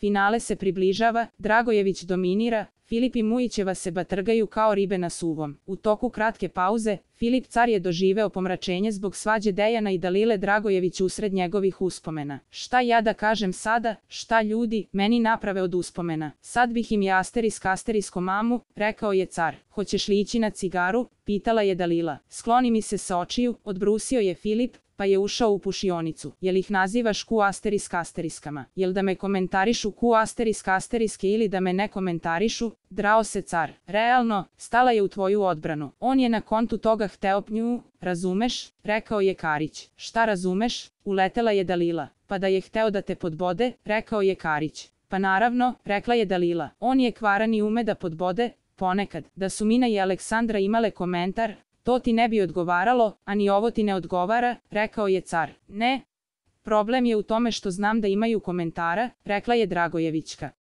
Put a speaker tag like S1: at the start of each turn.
S1: finale se približava, Dragojević dominira, Filip i Mujićeva se batrgaju kao ribe na suvom. U toku kratke pauze, Filip Car je doživeo pomračenje zbog svađe Dejana i Dalile Dragojević usred njegovih uspomena. Šta ja da kažem sada, šta ljudi, meni naprave od uspomena. Sad bih im jasteris kasterisko mamu, rekao je Car. Hoćeš li ići na cigaru? Pitala je Dalila. Skloni mi se sa očiju, odbrusio je Filip, pa je ušao u pušionicu. Jel ih nazivaš ku asterisk asteriskama? Jel da me komentarišu ku asterisk asteriske ili da me ne komentarišu? Drao se car. Realno, stala je u tvoju odbranu. On je na kontu toga hteo pnju, razumeš? Rekao je Karić. Šta razumeš? Uletela je Dalila. Pa da je hteo da te podbode, rekao je Karić. Pa naravno, rekla je Dalila. On je kvaran i ume da podbode, ponekad, da su Mina i Aleksandra imale komentar, To ti ne bi odgovaralo, a ni ovo ti ne odgovara, rekao je car. Ne. Problem je u tome što znam da imaju komentara, rekla je Dragojevićka.